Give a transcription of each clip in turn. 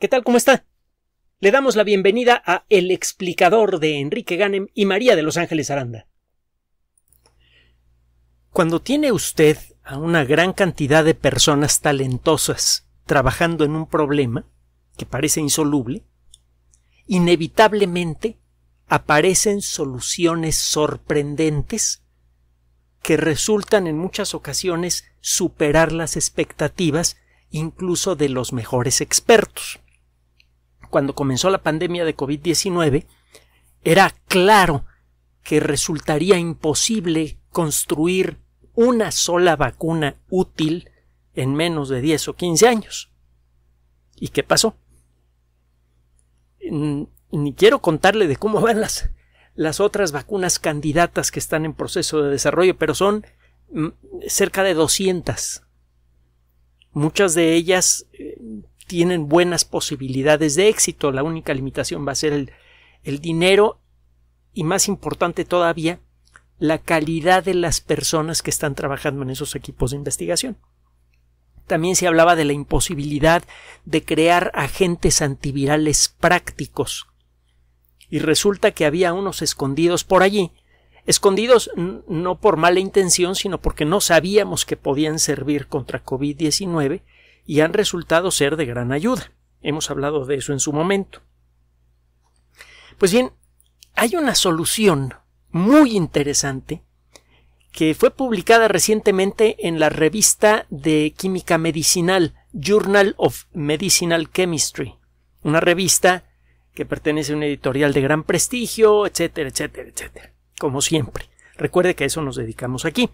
¿Qué tal? ¿Cómo está? Le damos la bienvenida a El explicador de Enrique Ganem y María de Los Ángeles Aranda. Cuando tiene usted a una gran cantidad de personas talentosas trabajando en un problema que parece insoluble, inevitablemente aparecen soluciones sorprendentes que resultan en muchas ocasiones superar las expectativas incluso de los mejores expertos cuando comenzó la pandemia de COVID-19, era claro que resultaría imposible construir una sola vacuna útil en menos de 10 o 15 años. ¿Y qué pasó? Ni quiero contarle de cómo van las, las otras vacunas candidatas que están en proceso de desarrollo, pero son mm, cerca de 200. Muchas de ellas eh, tienen buenas posibilidades de éxito. La única limitación va a ser el, dinero y más importante todavía, la calidad de las personas que están trabajando en esos equipos de investigación. También se hablaba de la imposibilidad de crear agentes antivirales prácticos. Y resulta que había unos escondidos por allí, escondidos no por mala intención, sino porque no sabíamos que podían servir contra COVID-19 y han resultado ser de gran ayuda. Hemos hablado de eso en su momento. Pues bien, hay una solución muy interesante que fue publicada recientemente en la revista de química medicinal Journal of Medicinal Chemistry, una revista que pertenece a un editorial de gran prestigio, etcétera, etcétera, etcétera, como siempre. Recuerde que a eso nos dedicamos aquí.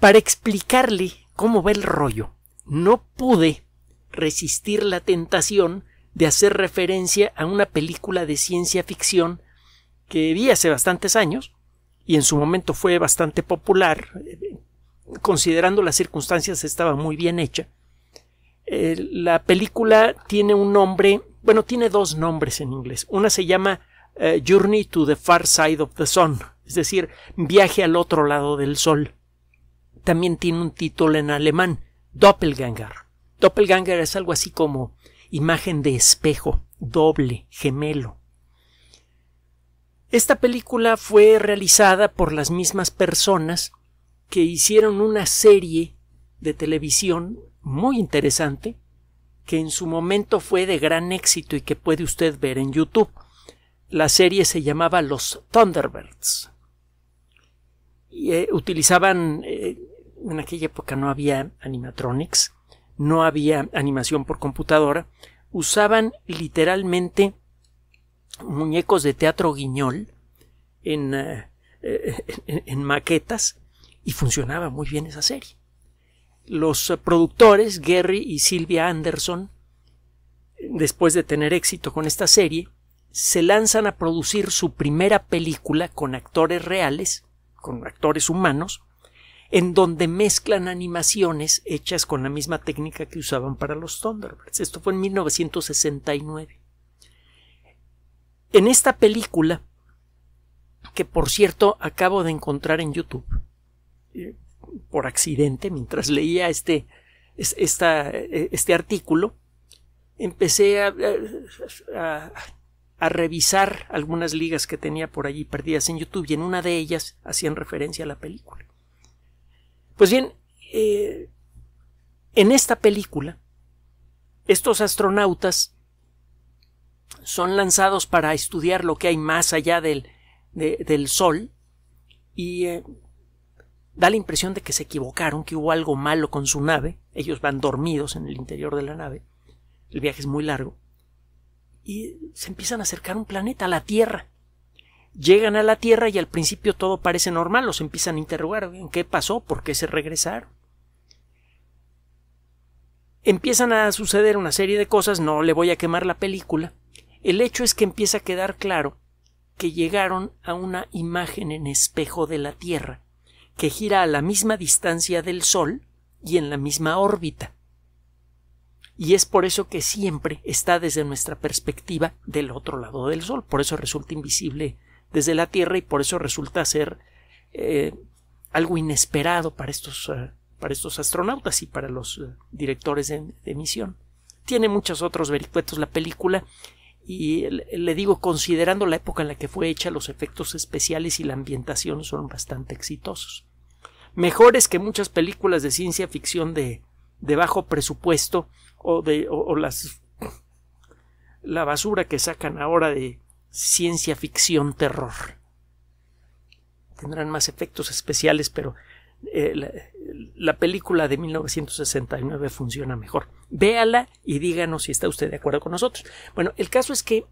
Para explicarle cómo va el rollo no pude resistir la tentación de hacer referencia a una película de ciencia ficción que vi hace bastantes años y en su momento fue bastante popular, eh, considerando las circunstancias estaba muy bien hecha. Eh, la película tiene un nombre, bueno, tiene dos nombres en inglés. Una se llama eh, Journey to the Far Side of the Sun, es decir, viaje al otro lado del sol. También tiene un título en alemán, Doppelganger. Doppelganger es algo así como imagen de espejo, doble, gemelo. Esta película fue realizada por las mismas personas que hicieron una serie de televisión muy interesante que en su momento fue de gran éxito y que puede usted ver en YouTube. La serie se llamaba Los Thunderbirds. Y, eh, utilizaban eh, en aquella época no había animatronics, no había animación por computadora, usaban literalmente muñecos de teatro guiñol en, eh, maquetas y funcionaba muy bien esa serie. Los productores, Gary y Sylvia Anderson, después de tener éxito con esta serie, se lanzan a producir su primera película con actores reales, con actores humanos, en donde mezclan animaciones hechas con la misma técnica que usaban para los Thunderbirds. Esto fue en 1969. En esta película, que por cierto acabo de encontrar en YouTube, eh, por accidente, mientras leía este, e, este artículo, empecé a, a, revisar algunas ligas que tenía por allí perdidas en YouTube y en una de ellas hacían referencia a la película. Pues bien, eh, en esta película, estos astronautas son lanzados para estudiar lo que hay más allá del, del Sol y eh, da la impresión de que se equivocaron, que hubo algo malo con su nave, ellos van dormidos en el interior de la nave, el viaje es muy largo, y se empiezan a acercar un planeta, a la Tierra, Llegan a la Tierra y al principio todo parece normal, los empiezan a interrogar, ¿en qué pasó? ¿Por qué se regresaron? Empiezan a suceder una serie de cosas, no le voy a quemar la película. El hecho es que empieza a quedar claro que llegaron a una imagen en espejo de la Tierra, que gira a la misma distancia del Sol y en la misma órbita. Y es por eso que siempre está desde nuestra perspectiva del otro lado del Sol, por eso resulta invisible desde la Tierra y por eso resulta ser eh, algo inesperado para estos, eh, para estos astronautas y para los eh, directores de, misión. Tiene muchos otros vericuetos la película y le digo, considerando la época en la que fue hecha, los efectos especiales y la ambientación son bastante exitosos. Mejores que muchas películas de ciencia ficción de, bajo presupuesto o, de, o las, la basura que sacan ahora de, ciencia ficción terror. Tendrán más efectos especiales, pero eh, la, película de 1969 funciona mejor. Véala y díganos si está usted de acuerdo con nosotros. Bueno, el caso es que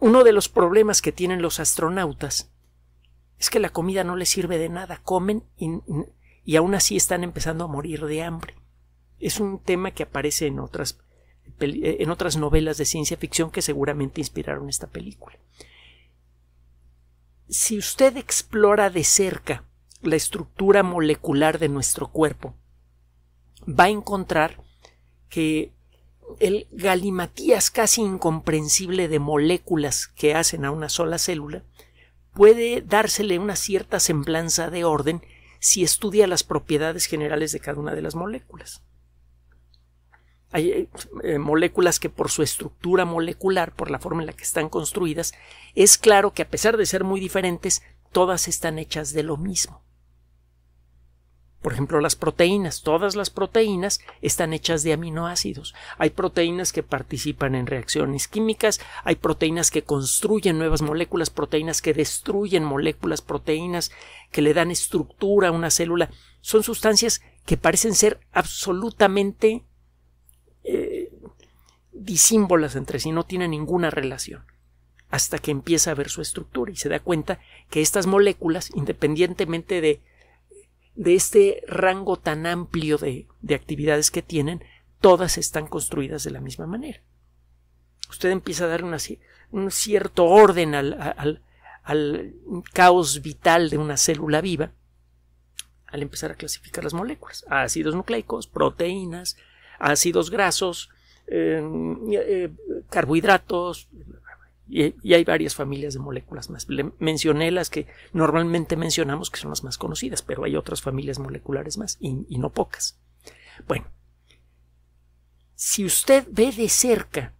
uno de los problemas que tienen los astronautas es que la comida no les sirve de nada. Comen y, y aún así están empezando a morir de hambre. Es un tema que aparece en otras eh, en otras novelas de ciencia ficción que seguramente inspiraron esta película. Si usted explora de cerca la estructura molecular de nuestro cuerpo, va a encontrar que el galimatías casi incomprensible de moléculas que hacen a una sola célula puede dársele una cierta semblanza de orden si estudia las propiedades generales de cada una de las moléculas hay eh, eh, moléculas que por su estructura molecular, por la forma en la que están construidas, es claro que a pesar de ser muy diferentes, todas están hechas de lo mismo. Por ejemplo, las proteínas. Todas las proteínas están hechas de aminoácidos. Hay proteínas que participan en reacciones químicas, hay proteínas que construyen nuevas moléculas, proteínas que destruyen moléculas, proteínas que le dan estructura a una célula. Son sustancias que parecen ser absolutamente disímbolas entre sí, no tiene ninguna relación, hasta que empieza a ver su estructura y se da cuenta que estas moléculas, independientemente de, este rango tan amplio de, actividades que tienen, todas están construidas de la misma manera. Usted empieza a dar un cierto orden al, al caos vital de una célula viva al empezar a clasificar las moléculas. Ácidos nucleicos, proteínas, ácidos grasos, Em, eh, carbohidratos, y, hay varias familias de moléculas más. Le mencioné las que normalmente mencionamos que son las más conocidas, pero hay otras familias moleculares más y no pocas. Bueno, si usted ve de cerca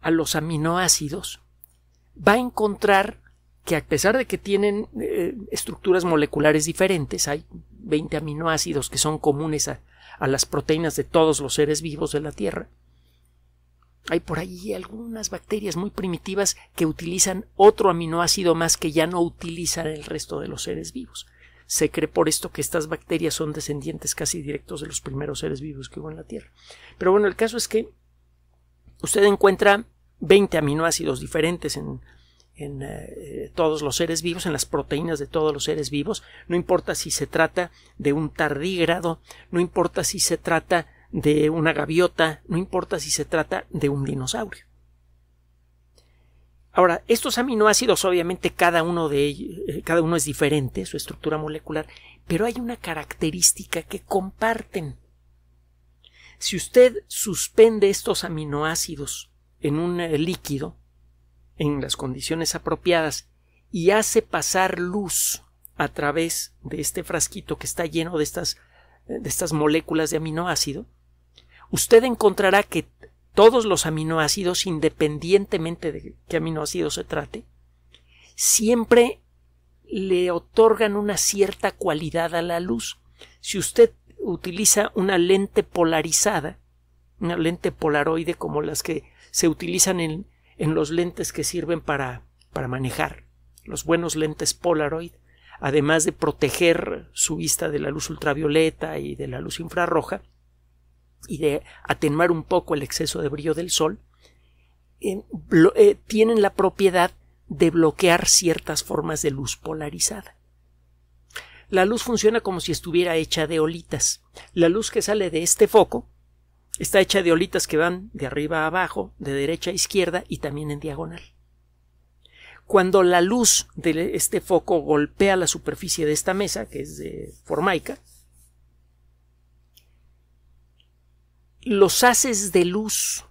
a los aminoácidos, va a encontrar que a pesar de que tienen eh, estructuras moleculares diferentes, hay 20 aminoácidos que son comunes a, las proteínas de todos los seres vivos de la Tierra, hay por ahí algunas bacterias muy primitivas que utilizan otro aminoácido más que ya no utilizan el resto de los seres vivos. Se cree por esto que estas bacterias son descendientes casi directos de los primeros seres vivos que hubo en la Tierra. Pero bueno, el caso es que usted encuentra 20 aminoácidos diferentes en en eh, todos los seres vivos, en las proteínas de todos los seres vivos, no importa si se trata de un tardígrado, no importa si se trata de una gaviota, no importa si se trata de un dinosaurio. Ahora, estos aminoácidos, obviamente, cada uno de eh, cada uno es diferente, su estructura molecular, pero hay una característica que comparten. Si usted suspende estos aminoácidos en un eh, líquido, en las condiciones apropiadas y hace pasar luz a través de este frasquito que está lleno de estas, eh, de estas moléculas de aminoácido, usted encontrará que todos los aminoácidos, independientemente de qué aminoácido se trate, siempre le otorgan una cierta cualidad a la luz. Si usted utiliza una lente polarizada, una lente polaroide como las que se utilizan en, en los lentes que sirven para, para manejar, los buenos lentes Polaroid, además de proteger su vista de la luz ultravioleta y de la luz infrarroja, y de atenuar un poco el exceso de brillo del sol, eh, tienen la propiedad de bloquear ciertas formas de luz polarizada. La luz funciona como si estuviera hecha de olitas. La luz que sale de este foco Está hecha de olitas que van de arriba a abajo, de derecha a izquierda y también en diagonal. Cuando la luz de este foco golpea la superficie de esta mesa, que es de formaica, los haces de luz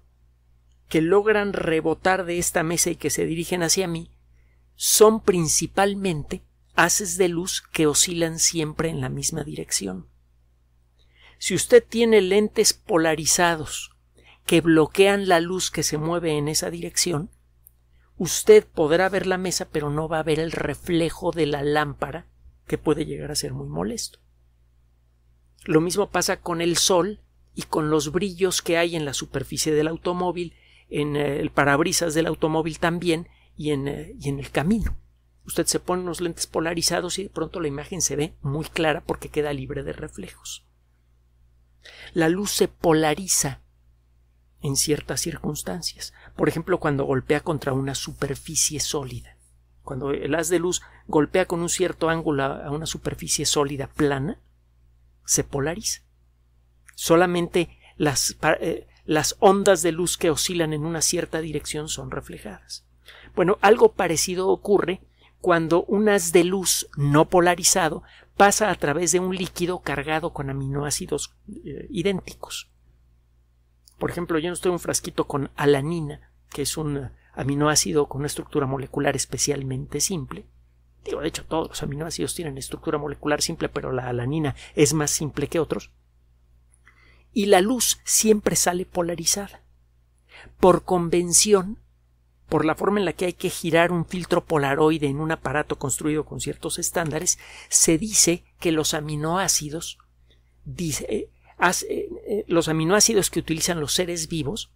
que logran rebotar de esta mesa y que se dirigen hacia mí son principalmente haces de luz que oscilan siempre en la misma dirección. Si usted tiene lentes polarizados que bloquean la luz que se mueve en esa dirección, usted podrá ver la mesa pero no va a ver el reflejo de la lámpara que puede llegar a ser muy molesto. Lo mismo pasa con el sol y con los brillos que hay en la superficie del automóvil, en eh, el parabrisas del automóvil también y en, eh, y en el camino. Usted se pone unos lentes polarizados y de pronto la imagen se ve muy clara porque queda libre de reflejos. La luz se polariza en ciertas circunstancias. Por ejemplo, cuando golpea contra una superficie sólida. Cuando el haz de luz golpea con un cierto ángulo a una superficie sólida plana, se polariza. Solamente las, eh, las ondas de luz que oscilan en una cierta dirección son reflejadas. Bueno, algo parecido ocurre cuando un haz de luz no polarizado pasa a través de un líquido cargado con aminoácidos eh, idénticos. Por ejemplo, yo no estoy en un frasquito con alanina, que es un aminoácido con una estructura molecular especialmente simple. Digo, de hecho, todos los aminoácidos tienen estructura molecular simple, pero la alanina es más simple que otros. Y la luz siempre sale polarizada. Por convención, por la forma en la que hay que girar un filtro polaroide en un aparato construido con ciertos estándares, se dice que los aminoácidos eh, eh, eh, los aminoácidos que utilizan los seres vivos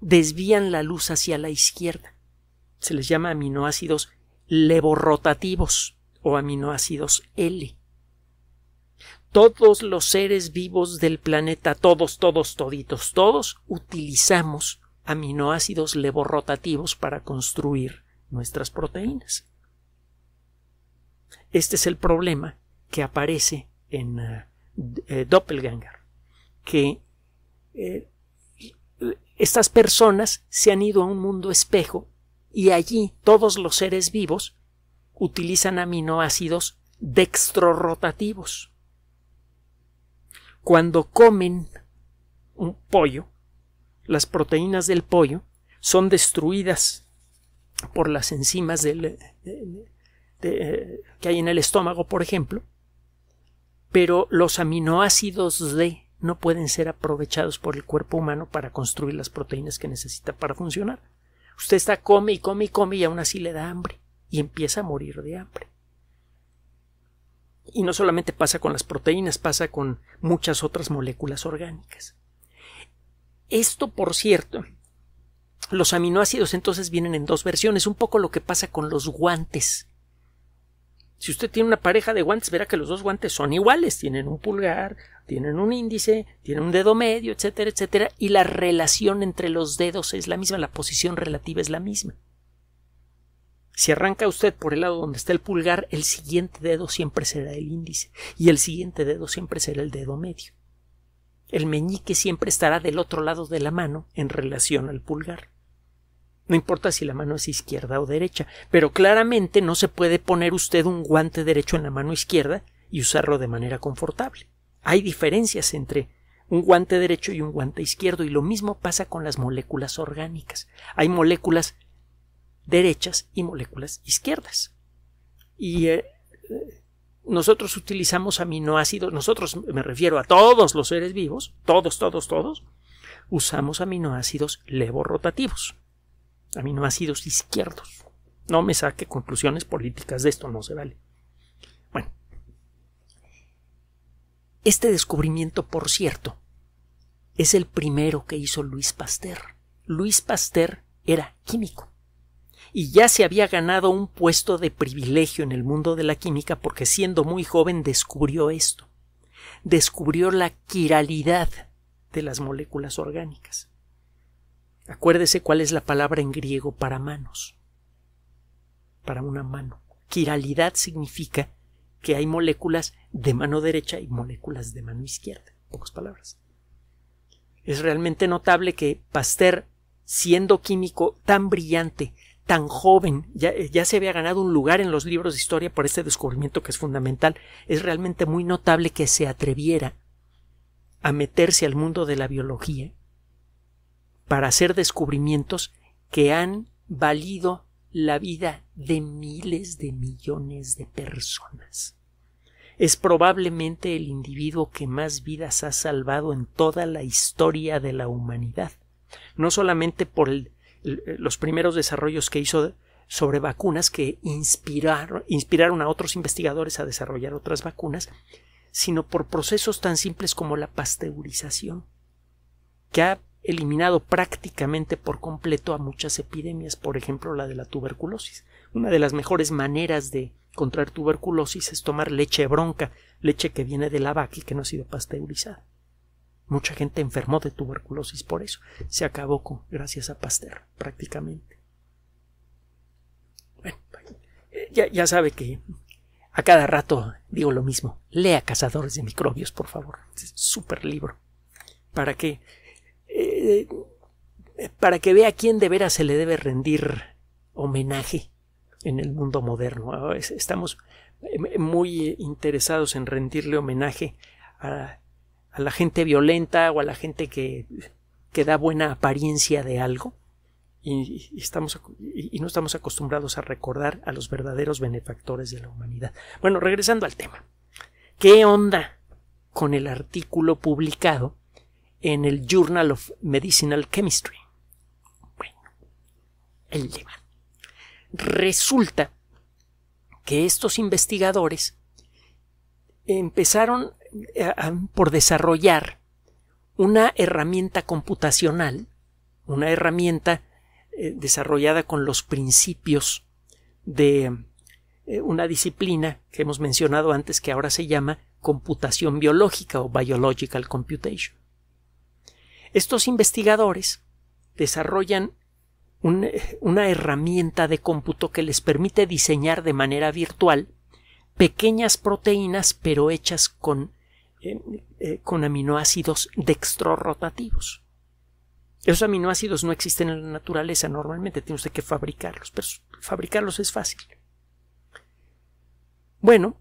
desvían la luz hacia la izquierda. Se les llama aminoácidos levorotativos o aminoácidos L. Todos los seres vivos del planeta, todos, todos, toditos, todos, utilizamos aminoácidos levorrotativos para construir nuestras proteínas. Este es el problema que aparece en eh, eh, Doppelganger, que eh, estas personas se han ido a un mundo espejo y allí todos los seres vivos utilizan aminoácidos dextrorotativos. Cuando comen un pollo, las proteínas del pollo son destruidas por las enzimas eh, eh, que hay en el estómago, por ejemplo, pero los aminoácidos D no pueden ser aprovechados por el cuerpo humano para construir las proteínas que necesita para funcionar. Usted está come y come y come y aún así le da hambre y empieza a morir de hambre. Y no solamente pasa con las proteínas, pasa con muchas otras moléculas orgánicas. Esto, por cierto, los aminoácidos entonces vienen en dos versiones, un poco lo que pasa con los guantes. Si usted tiene una pareja de guantes, verá que los dos guantes son iguales, tienen un pulgar, tienen un índice, tienen un dedo medio, etcétera, etcétera, y la relación entre los dedos es la misma, la posición relativa es la misma. Si arranca usted por el lado donde está el pulgar, el siguiente dedo siempre será el índice y el siguiente dedo siempre será el dedo medio el meñique siempre estará del otro lado de la mano en relación al pulgar. No importa si la mano es izquierda o derecha, pero claramente no se puede poner usted un guante derecho en la mano izquierda y usarlo de manera confortable. Hay diferencias entre un guante derecho y un guante izquierdo, y lo mismo pasa con las moléculas orgánicas. Hay moléculas derechas y moléculas izquierdas. Y eh, nosotros utilizamos aminoácidos, nosotros me refiero a todos los seres vivos, todos, todos, todos, usamos aminoácidos levorotativos, aminoácidos izquierdos. No me saque conclusiones políticas de esto, no se vale. Bueno, este descubrimiento, por cierto, es el primero que hizo Luis Pasteur. Luis Pasteur era químico y ya se había ganado un puesto de privilegio en el mundo de la química porque siendo muy joven descubrió esto. Descubrió la quiralidad de las moléculas orgánicas. Acuérdese cuál es la palabra en griego para manos. Para una mano. Quiralidad significa que hay moléculas de mano derecha y moléculas de mano izquierda. pocas palabras. Es realmente notable que Pasteur, siendo químico tan brillante, tan joven ya, ya, se había ganado un lugar en los libros de historia por este descubrimiento que es fundamental. Es realmente muy notable que se atreviera a meterse al mundo de la biología para hacer descubrimientos que han valido la vida de miles de millones de personas. Es probablemente el individuo que más vidas ha salvado en toda la historia de la humanidad, no solamente por el eh, los primeros desarrollos que hizo sobre vacunas que inspiraron, a otros investigadores a desarrollar otras vacunas, sino por procesos tan simples como la pasteurización, que ha eliminado prácticamente por completo a muchas epidemias, por ejemplo la de la tuberculosis. Una de las mejores maneras de contraer tuberculosis es tomar leche bronca, leche que viene de la vaca y que no ha sido pasteurizada. Mucha gente enfermó de tuberculosis por eso. Se acabó con, gracias a Pasteur, prácticamente. Bueno, eh, ya, sabe que a cada rato digo lo mismo. Lea Cazadores de Microbios, por favor. Es súper libro. Para qué? Eh, para que vea a quién de veras se le debe rendir homenaje en el mundo moderno. Estamos eh, muy interesados en rendirle homenaje a la gente violenta o a la gente que, que da buena apariencia de algo. Y, estamos, y, no estamos acostumbrados a recordar a los verdaderos benefactores de la humanidad. Bueno, regresando al tema. ¿Qué onda con el artículo publicado en el Journal of Medicinal Chemistry? Bueno, el tema. Resulta que estos investigadores empezaron eh, por desarrollar una herramienta computacional, una herramienta eh, desarrollada con los principios de eh, una disciplina que hemos mencionado antes que ahora se llama computación biológica o biological computation. Estos investigadores desarrollan una herramienta de cómputo que les permite diseñar de manera virtual pequeñas proteínas pero hechas con, eh, eh, con aminoácidos dextrorotativos. Esos aminoácidos no existen en la naturaleza normalmente, tiene usted que fabricarlos, pero fabricarlos es fácil. Bueno,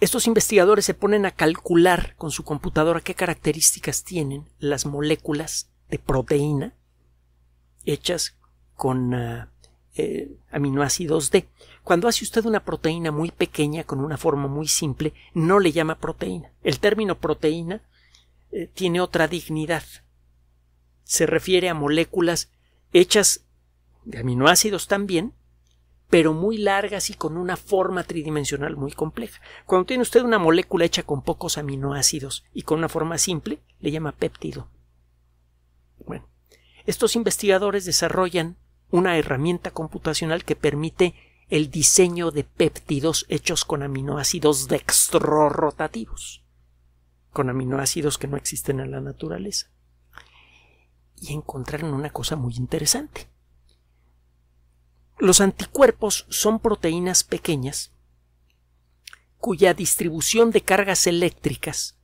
estos investigadores se ponen a calcular con su computadora qué características tienen las moléculas de proteína hechas con eh, eh, aminoácidos D. Cuando hace usted una proteína muy pequeña con una forma muy simple, no le llama proteína. El término proteína eh, tiene otra dignidad. Se refiere a moléculas hechas de aminoácidos también, pero muy largas y con una forma tridimensional muy compleja. Cuando tiene usted una molécula hecha con pocos aminoácidos y con una forma simple, le llama péptido. Bueno, estos investigadores desarrollan una herramienta computacional que permite el diseño de péptidos hechos con aminoácidos dextrorotativos, con aminoácidos que no existen en la naturaleza. Y encontraron una cosa muy interesante. Los anticuerpos son proteínas pequeñas cuya distribución de cargas eléctricas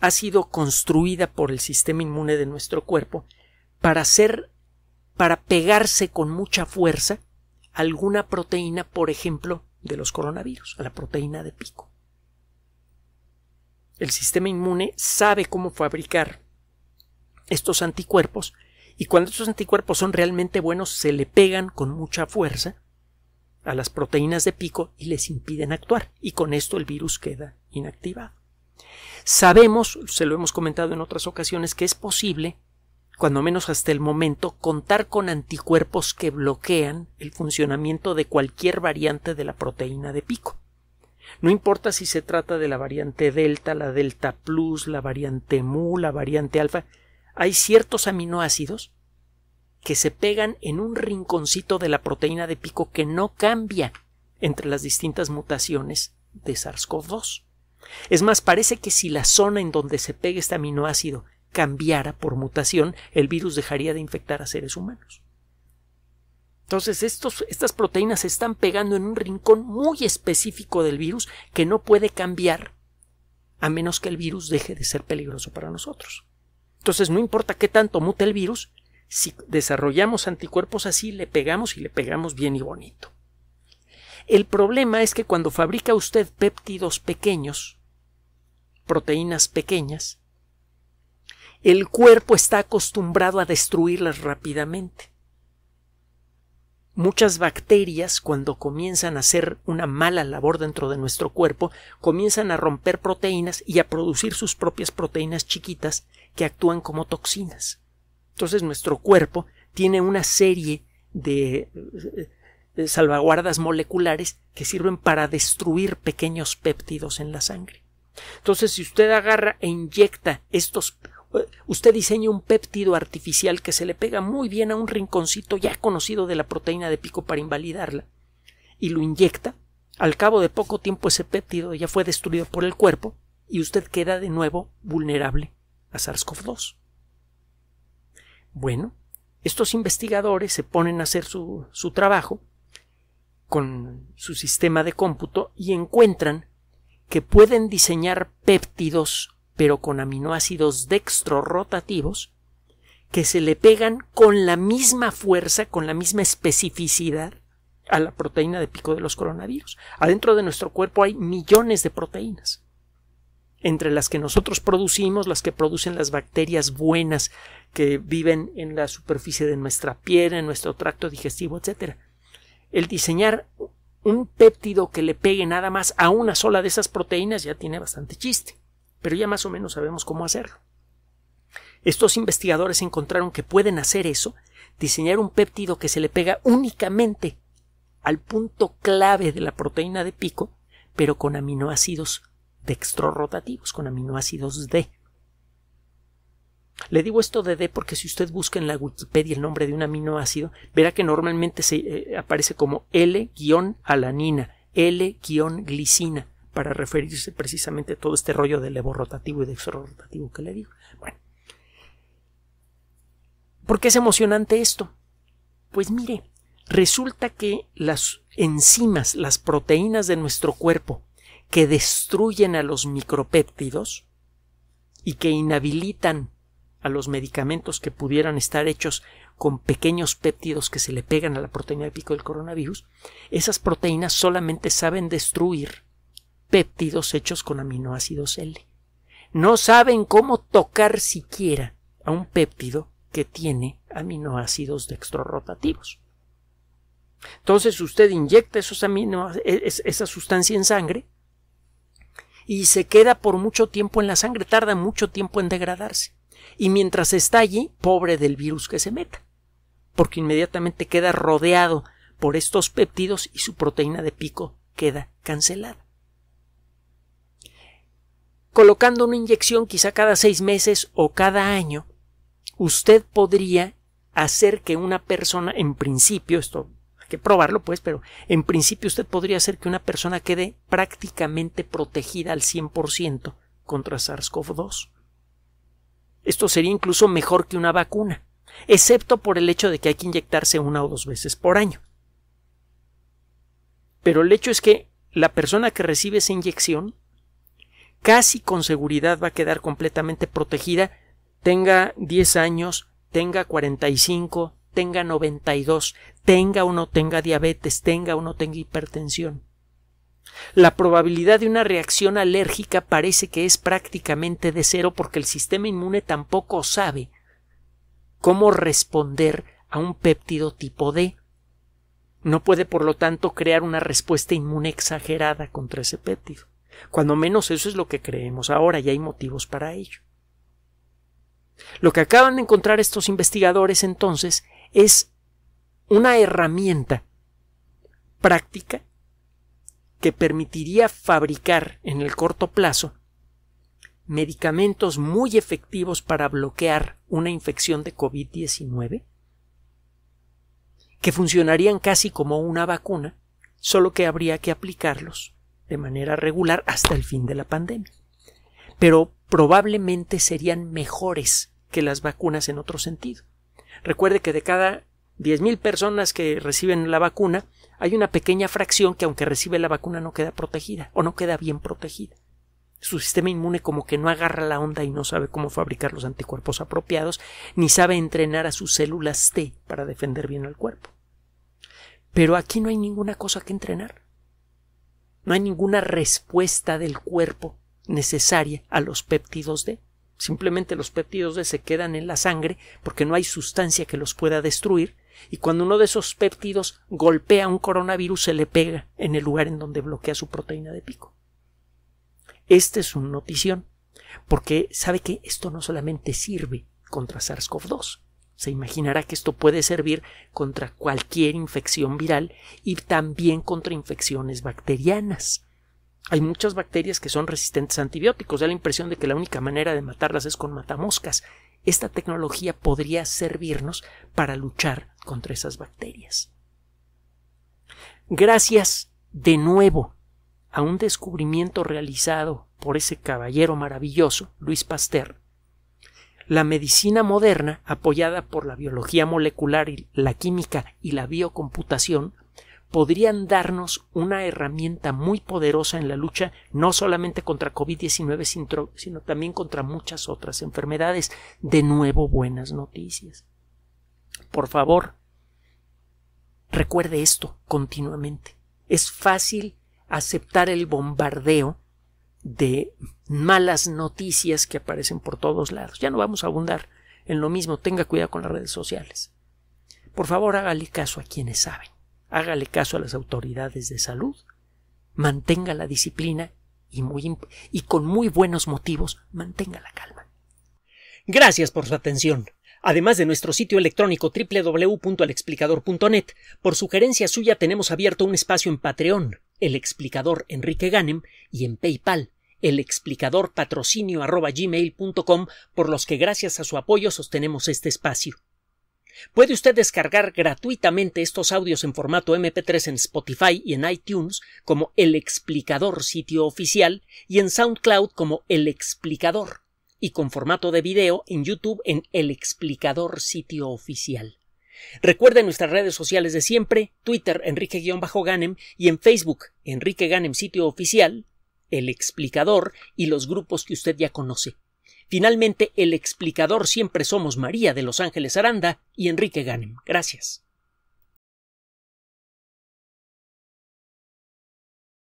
ha sido construida por el sistema inmune de nuestro cuerpo para ser para pegarse con mucha fuerza alguna proteína, por ejemplo, de los coronavirus, a la proteína de pico. El sistema inmune sabe cómo fabricar estos anticuerpos y cuando estos anticuerpos son realmente buenos se le pegan con mucha fuerza a las proteínas de pico y les impiden actuar y con esto el virus queda inactivado. Sabemos, se lo hemos comentado en otras ocasiones, que es posible cuando menos hasta el momento, contar con anticuerpos que bloquean el funcionamiento de cualquier variante de la proteína de pico. No importa si se trata de la variante delta, la delta plus, la variante mu, la variante alfa, hay ciertos aminoácidos que se pegan en un rinconcito de la proteína de pico que no cambia entre las distintas mutaciones de SARS-CoV-2. Es más, parece que si la zona en donde se pega este aminoácido cambiara por mutación, el virus dejaría de infectar a seres humanos. Entonces, estos, estas proteínas se están pegando en un rincón muy específico del virus que no puede cambiar a menos que el virus deje de ser peligroso para nosotros. Entonces, no importa qué tanto mute el virus, si desarrollamos anticuerpos así, le pegamos y le pegamos bien y bonito. El problema es que cuando fabrica usted péptidos pequeños, proteínas pequeñas, el cuerpo está acostumbrado a destruirlas rápidamente. Muchas bacterias, cuando comienzan a hacer una mala labor dentro de nuestro cuerpo, comienzan a romper proteínas y a producir sus propias proteínas chiquitas que actúan como toxinas. Entonces nuestro cuerpo tiene una serie de eh, salvaguardas moleculares que sirven para destruir pequeños péptidos en la sangre. Entonces, si usted agarra e inyecta estos usted diseña un péptido artificial que se le pega muy bien a un rinconcito ya conocido de la proteína de pico para invalidarla y lo inyecta, al cabo de poco tiempo ese péptido ya fue destruido por el cuerpo y usted queda de nuevo vulnerable a SARS-CoV-2. Bueno, estos investigadores se ponen a hacer su, su trabajo con su sistema de cómputo y encuentran que pueden diseñar péptidos pero con aminoácidos dextrorotativos que se le pegan con la misma fuerza, con la misma especificidad a la proteína de pico de los coronavirus. Adentro de nuestro cuerpo hay millones de proteínas, entre las que nosotros producimos, las que producen las bacterias buenas que viven en la superficie de nuestra piel, en nuestro tracto digestivo, etc. El diseñar un péptido que le pegue nada más a una sola de esas proteínas ya tiene bastante chiste pero ya más o menos sabemos cómo hacerlo. Estos investigadores encontraron que pueden hacer eso, diseñar un péptido que se le pega únicamente al punto clave de la proteína de pico, pero con aminoácidos dextrorotativos, con aminoácidos D. Le digo esto de D porque si usted busca en la Wikipedia el nombre de un aminoácido, verá que normalmente se eh, aparece como L-alanina, L-glicina para referirse precisamente a todo este rollo del levo rotativo y de rotativo que le digo. Bueno, ¿por qué es emocionante esto? Pues mire, resulta que las enzimas, las proteínas de nuestro cuerpo que destruyen a los micropéptidos y que inhabilitan a los medicamentos que pudieran estar hechos con pequeños péptidos que se le pegan a la proteína de pico del coronavirus, esas proteínas solamente saben destruir péptidos hechos con aminoácidos L. No saben cómo tocar siquiera a un péptido que tiene aminoácidos dextrorotativos. Entonces usted inyecta esos e, esa sustancia en sangre y se queda por mucho tiempo en la sangre, tarda mucho tiempo en degradarse. Y mientras está allí, pobre del virus que se meta, porque inmediatamente queda rodeado por estos péptidos y su proteína de pico queda cancelada colocando una inyección quizá cada seis meses o cada año, usted podría hacer que una persona, en principio, esto hay que probarlo pues, pero en principio usted podría hacer que una persona quede prácticamente protegida al 100% contra SARS-CoV-2. Esto sería incluso mejor que una vacuna, excepto por el hecho de que hay que inyectarse una o dos veces por año. Pero el hecho es que la persona que recibe esa inyección casi con seguridad va a quedar completamente protegida, tenga 10 años, tenga 45, tenga 92, tenga o no tenga diabetes, tenga o no tenga hipertensión. La probabilidad de una reacción alérgica parece que es prácticamente de cero porque el sistema inmune tampoco sabe cómo responder a un péptido tipo D. No puede, por lo tanto, crear una respuesta inmune exagerada contra ese péptido. Cuando menos eso es lo que creemos ahora y hay motivos para ello. Lo que acaban de encontrar estos investigadores entonces es una herramienta práctica que permitiría fabricar en el corto plazo medicamentos muy efectivos para bloquear una infección de COVID-19 que funcionarían casi como una vacuna, solo que habría que aplicarlos de manera regular hasta el fin de la pandemia. Pero probablemente serían mejores que las vacunas en otro sentido. Recuerde que de cada 10.000 personas que reciben la vacuna, hay una pequeña fracción que aunque recibe la vacuna no queda protegida o no queda bien protegida. Su sistema inmune como que no agarra la onda y no sabe cómo fabricar los anticuerpos apropiados, ni sabe entrenar a sus células T para defender bien al cuerpo. Pero aquí no hay ninguna cosa que entrenar. No hay ninguna respuesta del cuerpo necesaria a los péptidos D. Simplemente los péptidos D se quedan en la sangre porque no hay sustancia que los pueda destruir y cuando uno de esos péptidos golpea un coronavirus se le pega en el lugar en donde bloquea su proteína de pico. Esta es una notición, porque sabe que esto no solamente sirve contra SARS-CoV-2, se imaginará que esto puede servir contra cualquier infección viral y también contra infecciones bacterianas. Hay muchas bacterias que son resistentes a antibióticos. Da la impresión de que la única manera de matarlas es con matamoscas. Esta tecnología podría servirnos para luchar contra esas bacterias. Gracias de nuevo a un descubrimiento realizado por ese caballero maravilloso, Luis Pasteur, la medicina moderna, apoyada por la biología molecular y la química y la biocomputación, podrían darnos una herramienta muy poderosa en la lucha no solamente contra COVID-19, sino también contra muchas otras enfermedades. De nuevo, buenas noticias. Por favor, recuerde esto continuamente. Es fácil aceptar el bombardeo de malas noticias que aparecen por todos lados. Ya no vamos a abundar en lo mismo. Tenga cuidado con las redes sociales. Por favor, hágale caso a quienes saben. Hágale caso a las autoridades de salud. Mantenga la disciplina y, con muy buenos motivos mantenga la calma. Gracias por su atención además de nuestro sitio electrónico www.alexplicador.net. Por sugerencia suya tenemos abierto un espacio en Patreon el explicador Enrique Ganem y en PayPal el explicador patrocinio por los que gracias a su apoyo sostenemos este espacio. Puede usted descargar gratuitamente estos audios en formato MP3 en Spotify y en iTunes como El Explicador sitio oficial y en SoundCloud como El Explicador y con formato de video en YouTube en El Explicador sitio oficial. Recuerden nuestras redes sociales de siempre, Twitter Enrique-Ganem y en Facebook Enrique Ganem Sitio Oficial, El Explicador y los grupos que usted ya conoce. Finalmente, El Explicador siempre somos María de Los Ángeles Aranda y Enrique Ganem. Gracias.